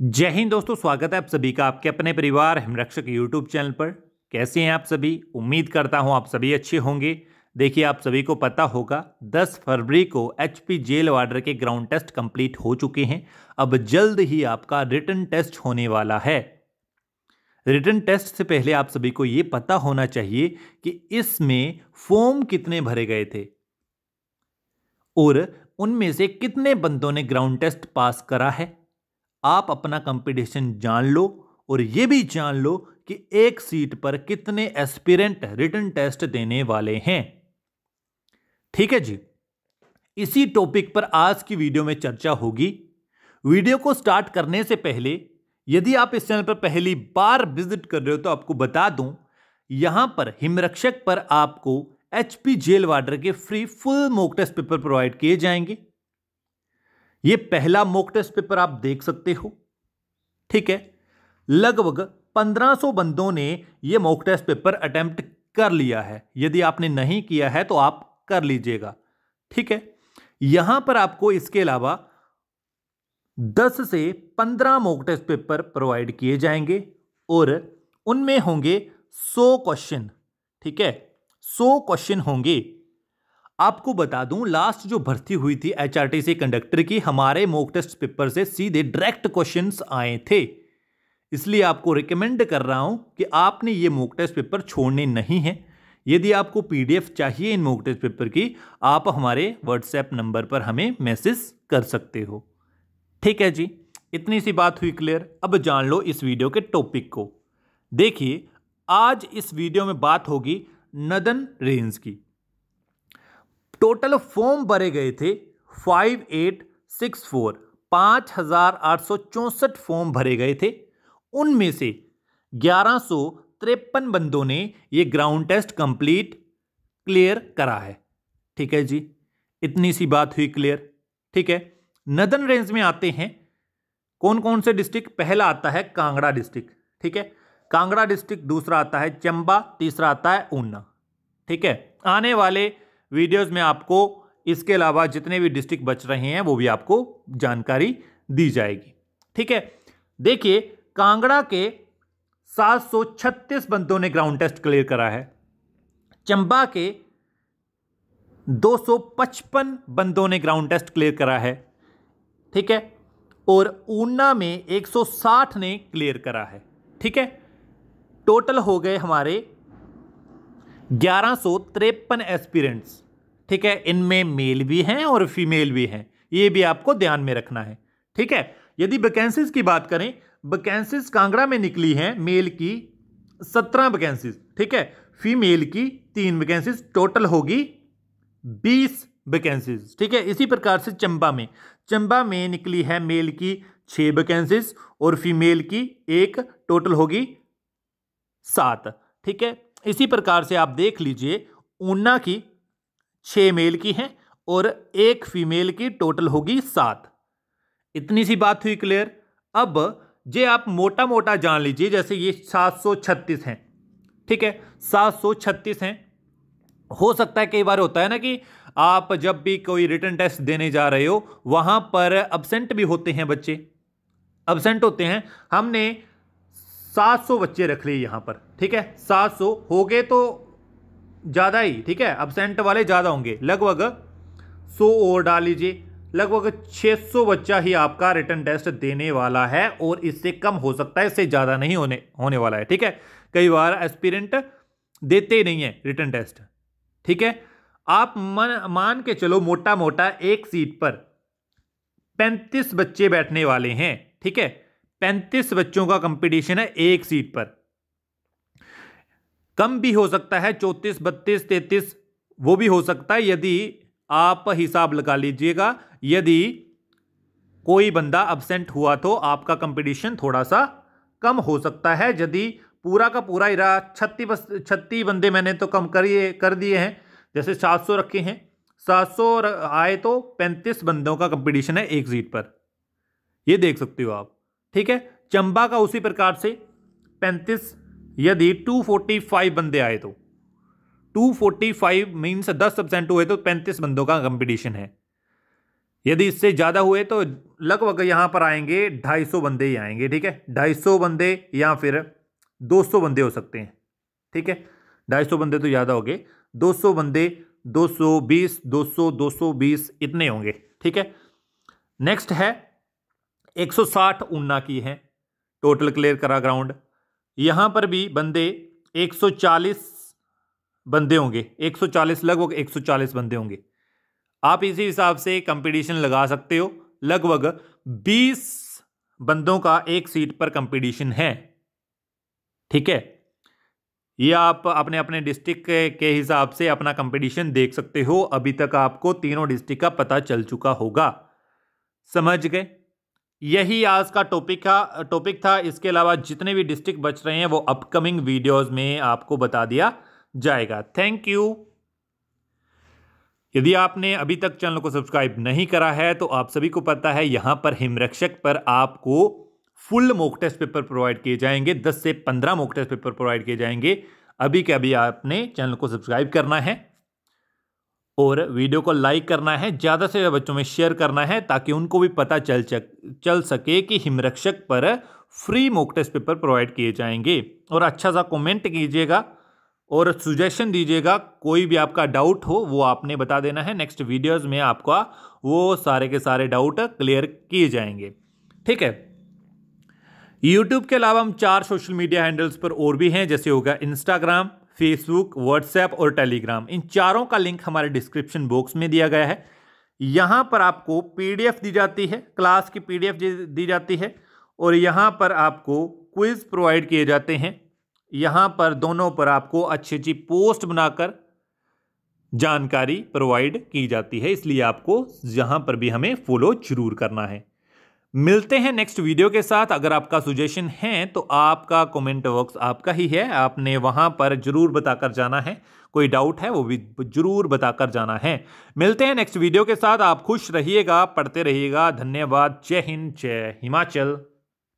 जय हिंद दोस्तों स्वागत है आप सभी का आपके अपने परिवार हिमरक्षक यूट्यूब चैनल पर कैसे हैं आप सभी उम्मीद करता हूं आप सभी अच्छे होंगे देखिए आप सभी को पता होगा 10 फरवरी को एच पी जेल वार्डर के ग्राउंड टेस्ट कंप्लीट हो चुके हैं अब जल्द ही आपका रिटर्न टेस्ट होने वाला है रिटर्न टेस्ट से पहले आप सभी को ये पता होना चाहिए कि इसमें फॉर्म कितने भरे गए थे और उनमें से कितने बंदों ने ग्राउंड टेस्ट पास करा है आप अपना कंपटीशन जान लो और ये भी जान लो कि एक सीट पर कितने एस्पिरेंट रिटर्न टेस्ट देने वाले हैं ठीक है जी इसी टॉपिक पर आज की वीडियो में चर्चा होगी वीडियो को स्टार्ट करने से पहले यदि आप इस चैनल पर पहली बार विजिट कर रहे हो तो आपको बता दूं यहां पर हिमरक्षक पर आपको एच पी जेल वाडर के free full mock test paper provide किए जाएंगे ये पहला मोक टेस्ट पेपर आप देख सकते हो ठीक है लगभग 1500 बंदों ने ये मोक टेस्ट पेपर अटेम्प्ट कर लिया है यदि आपने नहीं किया है तो आप कर लीजिएगा ठीक है यहां पर आपको इसके अलावा 10 से 15 मोक टेस्ट पेपर प्रोवाइड किए जाएंगे और उनमें होंगे 100 क्वेश्चन ठीक है 100 क्वेश्चन होंगे आपको बता दूं लास्ट जो भर्ती हुई थी एचआरटीसी कंडक्टर की हमारे मॉक टेस्ट पेपर से सीधे डायरेक्ट क्वेश्चंस आए थे इसलिए आपको रिकमेंड कर रहा हूं कि आपने ये मॉक टेस्ट पेपर छोड़ने नहीं हैं यदि आपको पीडीएफ चाहिए इन मॉक टेस्ट पेपर की आप हमारे व्हाट्सएप नंबर पर हमें मैसेज कर सकते हो ठीक है जी इतनी सी बात हुई क्लियर अब जान लो इस वीडियो के टॉपिक को देखिए आज इस वीडियो में बात होगी नदन रेंज की टोटल फॉर्म भरे गए थे फाइव एट सिक्स फोर पाँच हजार आठ सौ चौंसठ फॉर्म भरे गए थे उनमें से ग्यारह सौ तिरपन बंदों ने ये ग्राउंड टेस्ट कंप्लीट क्लियर करा है ठीक है जी इतनी सी बात हुई क्लियर ठीक है नदन रेंज में आते हैं कौन कौन से डिस्ट्रिक्ट पहला आता है कांगड़ा डिस्ट्रिक्ट ठीक है कांगड़ा डिस्ट्रिक्ट दूसरा आता है चंबा तीसरा आता है ऊना ठीक है आने वाले वीडियोज़ में आपको इसके अलावा जितने भी डिस्ट्रिक्ट बच रहे हैं वो भी आपको जानकारी दी जाएगी ठीक है देखिए कांगड़ा के 736 बंदों ने ग्राउंड टेस्ट क्लियर करा है चंबा के 255 बंदों ने ग्राउंड टेस्ट क्लियर करा है ठीक है और ऊना में 160 ने क्लियर करा है ठीक है टोटल हो गए हमारे ग्यारह सौ तिरपन एस्पिरेंट्स ठीक है इनमें मेल भी हैं और फीमेल भी हैं ये भी आपको ध्यान में रखना है ठीक है यदि वैकेंसीज की बात करें वैकेंसीज कांगड़ा में निकली हैं मेल की सत्रह वैकेंसीज ठीक है फीमेल की तीन वैकेंसीज टोटल होगी बीस वैकेंसीज ठीक है इसी प्रकार से चंबा में चंबा में निकली है मेल की छः वैकेंसीज और फीमेल की एक टोटल होगी सात ठीक है इसी प्रकार से आप देख लीजिए ऊना की छः मेल की हैं और एक फीमेल की टोटल होगी सात इतनी सी बात हुई क्लियर अब जे आप मोटा मोटा जान लीजिए जैसे ये सात सौ छत्तीस हैं ठीक है सात सौ छत्तीस हैं हो सकता है कई बार होता है ना कि आप जब भी कोई रिटर्न टेस्ट देने जा रहे हो वहाँ पर अब्सेंट भी होते हैं बच्चे अब्सेंट होते हैं हमने 700 बच्चे रख लिए यहाँ पर ठीक है 700 हो गए तो ज़्यादा ही ठीक है अबसेंट वाले ज़्यादा होंगे लगभग 100 और डाल लीजिए लगभग 600 बच्चा ही आपका रिटर्न टेस्ट देने वाला है और इससे कम हो सकता है इससे ज़्यादा नहीं होने होने वाला है ठीक है कई बार एस्पिरेंट देते ही नहीं है रिटर्न टेस्ट ठीक है आप मन मान के चलो मोटा मोटा एक सीट पर पैंतीस बच्चे बैठने वाले हैं ठीक है पैंतीस बच्चों का कंपटीशन है एक सीट पर कम भी हो सकता है चौंतीस बत्तीस तैतीस वो भी हो सकता है यदि आप हिसाब लगा लीजिएगा यदि कोई बंदा अब्सेंट हुआ तो आपका कंपटीशन थोड़ा सा कम हो सकता है यदि पूरा का पूरा इरा छत्तीस छत्तीस बंदे मैंने तो कम करिए कर दिए हैं जैसे सात सौ रखे हैं सात सौ आए तो पैंतीस बंदों का कंपटीशन है एक सीट पर ये देख सकते हो आप ठीक है चंबा का उसी प्रकार से पैंतीस यदि टू फोर्टी फाइव बंदे आए तो टू फोर्टी फाइव मीन्स दस परसेंट हुए तो पैंतीस बंदों का कंपटीशन है यदि इससे ज़्यादा हुए तो लगभग यहाँ पर आएंगे ढाई सौ बंदे ही आएंगे ठीक है ढाई सौ बंदे या फिर दो सौ बंदे हो सकते हैं ठीक है ढाई सौ बंदे तो ज़्यादा हो गए दो सौ बंदे दो सौ बीस दो सौ दो सौ बीस इतने होंगे ठीक है नेक्स्ट है 160 ऊना की है टोटल क्लियर करा ग्राउंड यहाँ पर भी बंदे 140 बंदे होंगे 140 लगभग 140 बंदे होंगे आप इसी हिसाब से कंपटीशन लगा सकते हो लगभग 20 बंदों का एक सीट पर कंपटीशन है ठीक है ये आप अपने अपने डिस्ट्रिक्ट के हिसाब से अपना कंपटीशन देख सकते हो अभी तक आपको तीनों डिस्ट्रिक्ट का पता चल चुका होगा समझ गए यही आज का टॉपिक था टॉपिक था इसके अलावा जितने भी डिस्ट्रिक्ट बच रहे हैं वो अपकमिंग वीडियोस में आपको बता दिया जाएगा थैंक यू यदि आपने अभी तक चैनल को सब्सक्राइब नहीं करा है तो आप सभी को पता है यहां पर हिमरक्षक पर आपको full mock test paper provide किए जाएंगे दस से पंद्रह मोक टेस्ट पेपर प्रोवाइड किए जाएंगे अभी के अभी आपने चैनल को सब्सक्राइब करना है और वीडियो को लाइक करना है ज़्यादा से ज़्यादा बच्चों में शेयर करना है ताकि उनको भी पता चल चल सके कि हिमरक्षक पर free mock test paper provide किए जाएंगे और अच्छा सा कमेंट कीजिएगा और सुजेशन दीजिएगा कोई भी आपका डाउट हो वो आपने बता देना है नेक्स्ट वीडियोस में आपका वो सारे के सारे डाउट क्लियर किए जाएंगे ठीक है यूट्यूब के अलावा हम चार सोशल मीडिया हैंडल्स पर और भी हैं जैसे होगा इंस्टाग्राम फेसबुक व्हाट्सएप और टेलीग्राम इन चारों का लिंक हमारे डिस्क्रिप्शन बॉक्स में दिया गया है यहाँ पर आपको पीडीएफ दी जाती है क्लास की पीडीएफ दी जाती है और यहाँ पर आपको क्विज़ प्रोवाइड किए जाते हैं यहाँ पर दोनों पर आपको अच्छी अच्छी पोस्ट बनाकर जानकारी प्रोवाइड की जाती है इसलिए आपको यहाँ पर भी हमें फॉलो जरूर करना है मिलते हैं नेक्स्ट वीडियो के साथ अगर आपका सुजेशन है तो आपका कमेंट बॉक्स आपका ही है आपने वहां पर जरूर बताकर जाना है कोई डाउट है वो भी जरूर बताकर जाना है मिलते हैं नेक्स्ट वीडियो के साथ आप खुश रहिएगा पढ़ते रहिएगा धन्यवाद जय हिंद जय हिमाचल